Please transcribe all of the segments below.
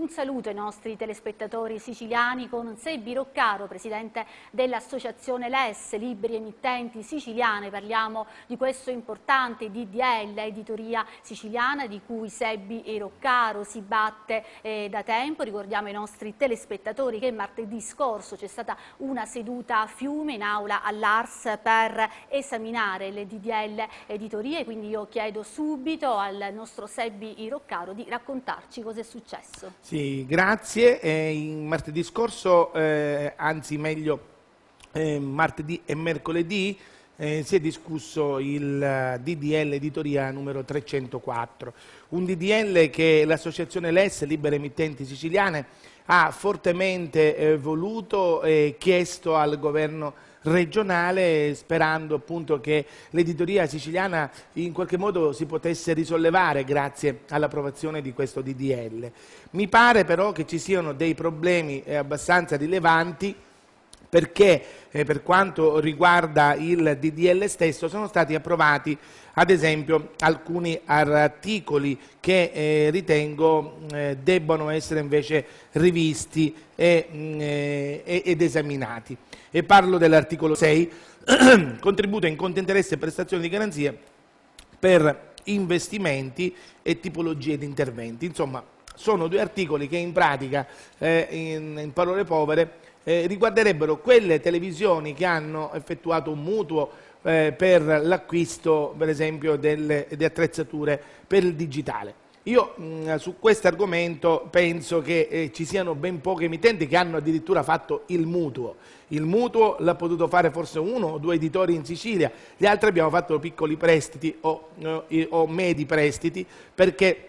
Un saluto ai nostri telespettatori siciliani con Sebbi Roccaro, presidente dell'associazione LES, Libri Emittenti Siciliane. Parliamo di questo importante DDL, editoria siciliana, di cui Sebbi e Roccaro si batte eh, da tempo. Ricordiamo ai nostri telespettatori che martedì scorso c'è stata una seduta a Fiume in aula all'Ars per esaminare le DDL editorie, quindi io chiedo subito al nostro Sebbi Roccaro di raccontarci cosa è successo. Sì, grazie. Eh, martedì scorso, eh, anzi meglio eh, martedì e mercoledì, eh, si è discusso il eh, DDL editoria numero 304, un DDL che l'associazione LES, Libere Emittenti Siciliane, ha fortemente eh, voluto e chiesto al governo regionale sperando appunto che l'editoria siciliana in qualche modo si potesse risollevare grazie all'approvazione di questo DDL. Mi pare però che ci siano dei problemi eh, abbastanza rilevanti perché eh, per quanto riguarda il DDL stesso sono stati approvati ad esempio alcuni articoli che eh, ritengo eh, debbano essere invece rivisti e, mh, mm, eh, ed esaminati. E parlo dell'articolo 6, contributo in conto interesse e prestazioni di garanzie per investimenti e tipologie di interventi. Insomma, sono due articoli che in pratica, eh, in, in parole povere, eh, riguarderebbero quelle televisioni che hanno effettuato un mutuo eh, per l'acquisto per esempio delle, delle, attrezzature per il digitale. Io mh, su questo argomento penso che eh, ci siano ben poche emittenti che hanno addirittura fatto il mutuo. Il mutuo l'ha potuto fare forse uno o due editori in Sicilia, gli altri abbiamo fatto piccoli prestiti o, eh, o medi prestiti perché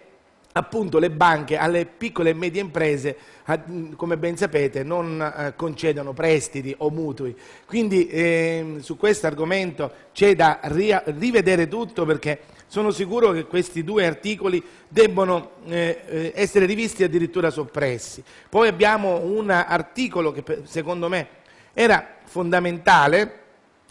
appunto le banche alle piccole e medie imprese, come ben sapete, non eh, concedono prestiti o mutui. Quindi eh, su questo argomento c'è da rivedere tutto perché sono sicuro che questi due articoli debbono eh, eh essere rivisti e addirittura soppressi. Poi abbiamo un articolo che secondo me era fondamentale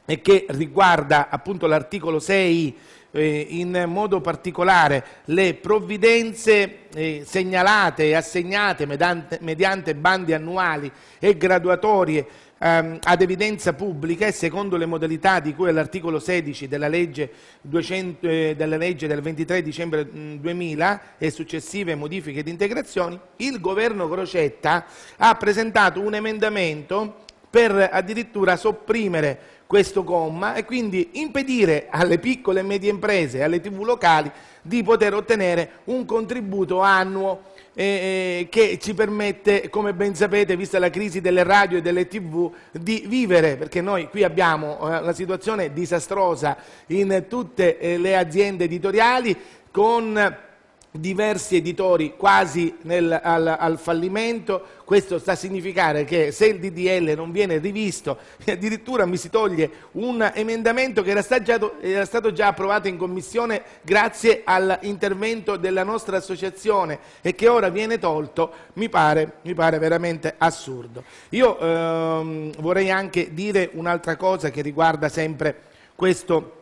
e che riguarda appunto l'articolo 6 eh, in modo particolare le provvidenze eh, segnalate e assegnate mediante, mediante, bandi annuali e graduatorie ehm, ad evidenza pubblica e secondo le modalità di cui è l'articolo 16 della legge, 200, eh, della legge del 23 dicembre 2000 e successive modifiche ed integrazioni, il governo Crocetta ha presentato un emendamento per addirittura sopprimere questo comma e quindi impedire alle piccole e medie imprese e alle tv locali di poter ottenere un contributo annuo eh, eh, che ci permette, come ben sapete, vista la crisi delle radio e delle tv, di vivere, perché noi qui abbiamo eh, una situazione disastrosa in tutte eh, le aziende editoriali con diversi editori quasi nel, al, al, fallimento, questo sta a significare che se il DDL non viene rivisto, addirittura mi si toglie un emendamento che era stato, era stato già approvato in commissione grazie all'intervento della nostra associazione e che ora viene tolto, mi pare, mi pare veramente assurdo. Io ehm, vorrei anche dire un'altra cosa che riguarda sempre questo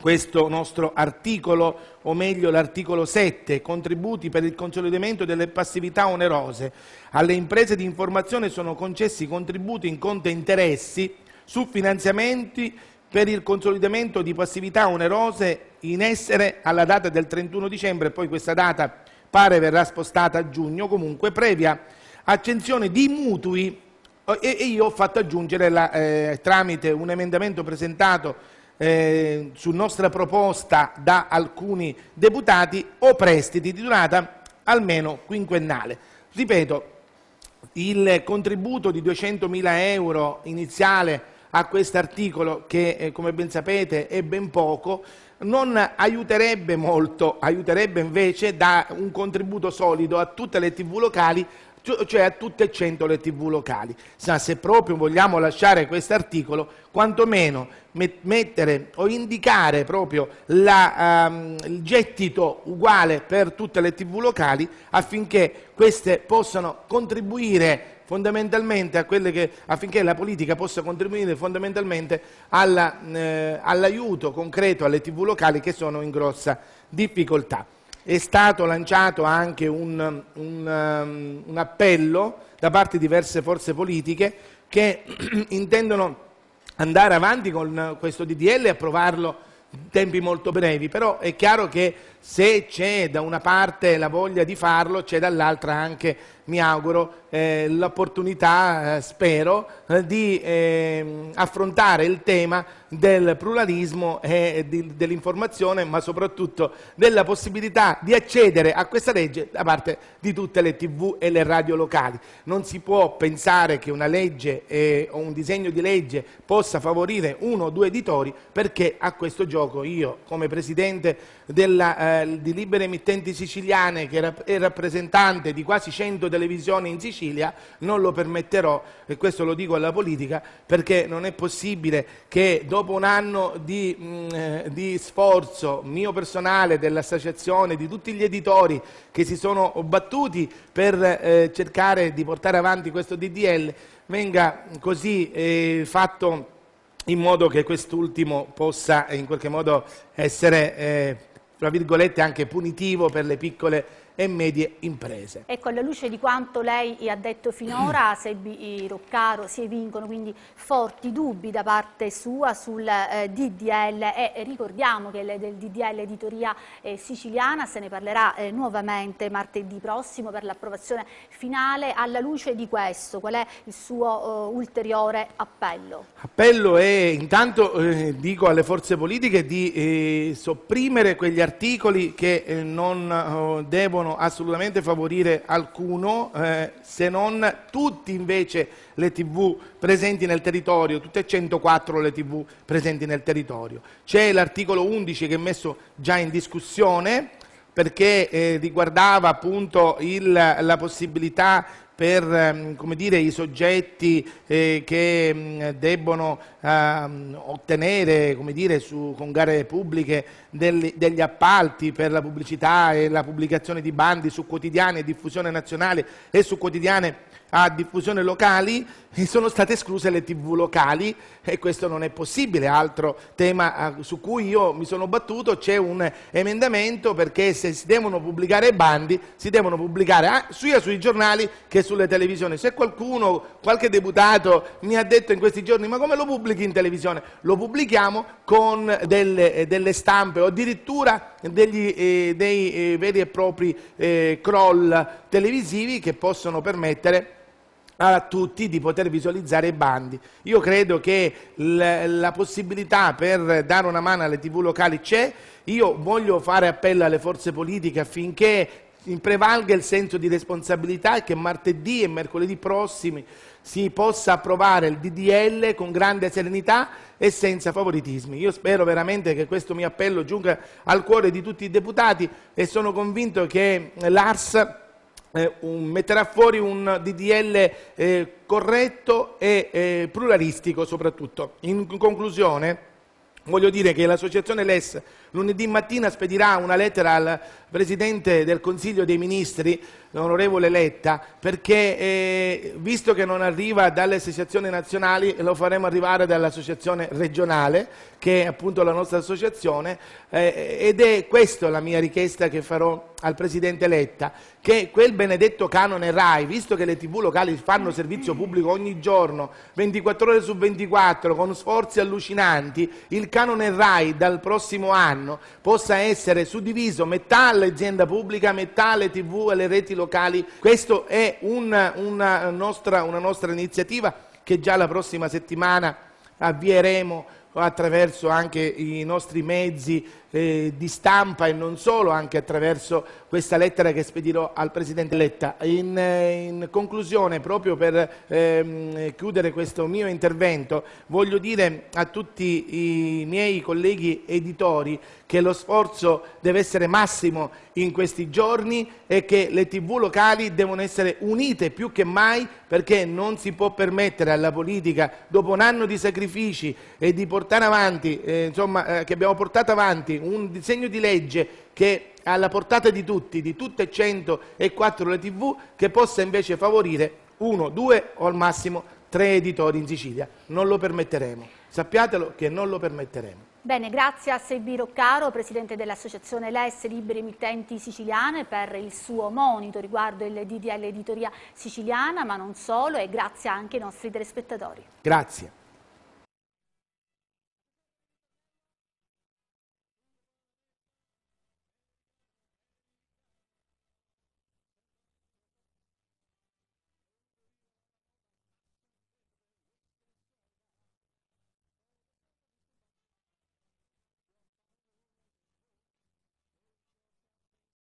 questo nostro articolo, o meglio l'articolo 7, contributi per il consolidamento delle passività onerose. Alle imprese di informazione sono concessi contributi in conto interessi su finanziamenti per il consolidamento di passività onerose in essere alla data del 31 dicembre, poi questa data pare verrà spostata a giugno, comunque previa accensione di mutui e io ho fatto aggiungere la, eh, tramite un emendamento presentato eh, su nostra proposta da alcuni deputati o prestiti di durata almeno quinquennale. Ripeto, il contributo di 200.000 euro iniziale a questo articolo, che eh, come ben sapete è ben poco non aiuterebbe molto, aiuterebbe invece da un contributo solido a tutte le tv locali cioè a tutte e 100 le tv locali. Sa, se proprio vogliamo lasciare questo articolo, quantomeno mettere o indicare proprio la, um, il gettito uguale per tutte le tv locali affinché queste possano contribuire fondamentalmente che, affinché la politica possa contribuire fondamentalmente eh, all'aiuto eh, all concreto alle tv locali che sono in grossa difficoltà è stato lanciato anche un, un, um, un appello da parte di diverse forze politiche che intendono andare avanti con questo DDL e approvarlo in tempi molto brevi, però è chiaro che se c'è da una parte la voglia di farlo, c'è dall'altra anche, mi auguro, eh, l'opportunità, eh, spero, eh, di ehm, affrontare il tema del pluralismo e di, dell'informazione, ma soprattutto della possibilità di accedere a questa legge da parte di tutte le tv e le radio locali. Non si può pensare che una legge o un disegno di legge possa favorire uno o due editori perché a questo gioco io, come Presidente della eh, eh, di libere emittenti siciliane che è rappresentante di quasi 100 televisioni in Sicilia, non lo permetterò e questo lo dico alla politica perché non è possibile che dopo un anno di, mh, mm, eh, di sforzo mio personale, dell'associazione, di tutti gli editori che si sono battuti per eh, cercare di portare avanti questo DDL, venga così eh, fatto in modo che quest'ultimo possa in qualche modo essere eh, tra virgolette, anche punitivo per le piccole e medie imprese. Ecco, alla luce di quanto lei ha detto finora, Sebi Roccaro si evincono quindi forti dubbi da parte sua sul eh, DDL e ricordiamo che del DDL editoria eh, siciliana se ne parlerà eh, nuovamente martedì prossimo per l'approvazione finale. Alla luce di questo, qual è il suo eh, ulteriore appello? Appello è intanto eh, dico alle forze politiche di eh, sopprimere quegli articoli che non devono devono assolutamente favorire alcuno, eh, se non tutti invece le tv presenti nel territorio, tutte 104 le tv presenti nel territorio. C'è l'articolo 11 che è messo già in discussione perché eh, riguardava appunto il, la possibilità per ehm, dire, i soggetti eh, che mm, debbono ehm, ottenere dire, su, con gare pubbliche degli, degli appalti per la pubblicità e la pubblicazione di bandi su quotidiani a diffusione nazionale e su quotidiane a diffusione locali sono state escluse le tv locali e questo non è possibile, altro tema su cui io mi sono battuto, c'è un emendamento perché se si devono pubblicare i bandi si devono pubblicare sia sui giornali che sulle televisioni. Se qualcuno, qualche deputato mi ha detto in questi giorni ma come lo pubblichi in televisione? Lo pubblichiamo con delle, delle stampe o addirittura degli, eh, dei eh, veri e propri eh, crawl televisivi che possono permettere a tutti di poter visualizzare i bandi. Io credo che la possibilità per dare una mano alle tv locali c'è, io voglio fare appello alle forze politiche affinché prevalga il senso di responsabilità e che martedì e mercoledì prossimi si possa approvare il DDL con grande serenità e senza favoritismi. Io spero veramente che questo mio appello giunga al cuore di tutti i deputati e sono convinto che l'ARS eh, metterà fuori un DDL eh, corretto e eh, pluralistico soprattutto. In conclusione voglio dire che l'associazione LES Lunedì mattina spedirà una lettera al Presidente del Consiglio dei Ministri, l'onorevole Letta, perché eh, visto che non arriva dalle associazioni nazionali lo faremo arrivare dall'associazione regionale, che è appunto la nostra associazione, eh, ed è questa la mia richiesta che farò al Presidente Letta, che quel benedetto canone RAI, visto che le tv locali fanno servizio pubblico ogni giorno, 24 ore su 24, con sforzi allucinanti, il canone RAI dal prossimo anno, anno possa essere suddiviso metà all'azienda pubblica, metà alle tv e alle reti locali. Questa è una, una, nostra, una nostra iniziativa che già la prossima settimana avvieremo attraverso anche i nostri mezzi eh, di stampa e non solo, anche attraverso questa lettera che spedirò al Presidente Letta. In, eh, in conclusione, proprio per ehm, chiudere questo mio intervento, voglio dire a tutti i miei colleghi editori che lo sforzo deve essere massimo in questi giorni e che le tv locali devono essere unite più che mai perché non si può permettere alla politica, dopo un anno di sacrifici e di portare avanti, eh, insomma, eh, che abbiamo portato avanti un disegno di legge che è alla portata di tutti, di tutte e 104 le tv, che possa invece favorire uno, due o al massimo tre editori in Sicilia. Non lo permetteremo. Sappiatelo che non lo permetteremo. Bene, grazie a Sebiro Caro, presidente dell'associazione LES Liberi Emittenti Siciliane, per il suo monito riguardo il DDL editoria siciliana, ma non solo, e grazie anche ai nostri telespettatori. Grazie.